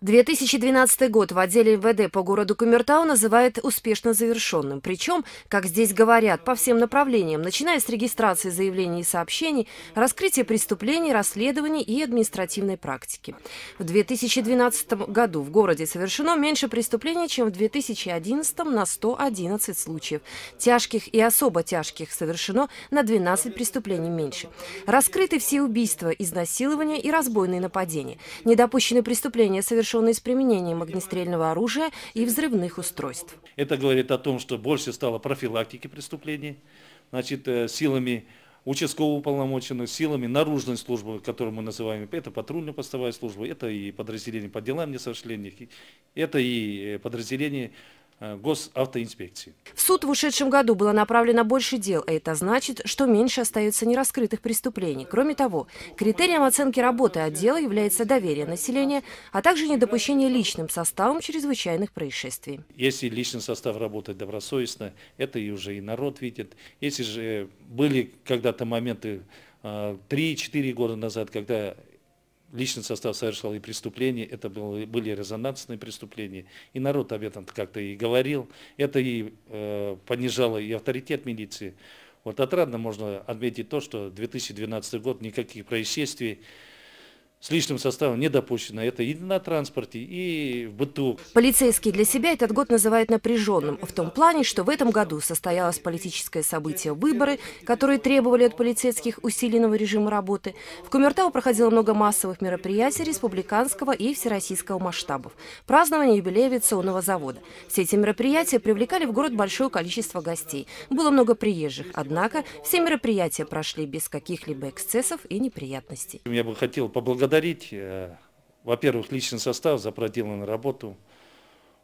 2012 год в отделе МВД по городу Кумертау называют успешно завершенным. Причем, как здесь говорят, по всем направлениям, начиная с регистрации заявлений и сообщений, раскрытия преступлений, расследований и административной практики. В 2012 году в городе совершено меньше преступлений, чем в 2011 на 111 случаев. Тяжких и особо тяжких совершено на 12 преступлений меньше. Раскрыты все убийства, изнасилования и разбойные нападения. Недопущены преступления совершены разрешенные с применением огнестрельного оружия и взрывных устройств. Это говорит о том, что больше стало профилактики преступлений, значит, э, силами участкового уполномоченного, силами наружной службы, которую мы называем, это патрульно-постовая служба, это и подразделение по делам несовершеннолетних, это и э, подразделение Э, госавтоинспекции. В суд в ушедшем году было направлено больше дел, а это значит, что меньше остается нераскрытых преступлений. Кроме того, критерием оценки работы отдела является доверие населения, а также недопущение личным составом чрезвычайных происшествий. Если личный состав работает добросовестно, это и уже и народ видит. Если же были когда-то моменты 3-4 э, года назад, когда личный состав совершал и преступления, это были резонансные преступления, и народ об этом как-то и говорил, это и э, понижало и авторитет милиции. Вот отрадно можно отметить то, что 2012 год никаких происшествий с личным составом не допущено. Это и на транспорте, и в быту. Полицейские для себя этот год называют напряженным. В том плане, что в этом году состоялось политическое событие выборы, которые требовали от полицейских усиленного режима работы. В Кумертау проходило много массовых мероприятий республиканского и всероссийского масштабов. Празднование юбилея авиационного завода. Все эти мероприятия привлекали в город большое количество гостей. Было много приезжих. Однако все мероприятия прошли без каких-либо эксцессов и неприятностей. Я бы хотел поблагодарить поблагодарить, э, во-первых, личный состав за проделанную работу.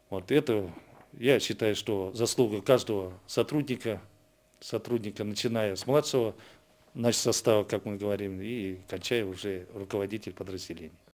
Вот это, я считаю, что заслуга каждого сотрудника, сотрудника, начиная с младшего нашего состава, как мы говорим, и кончая уже руководитель подразделения.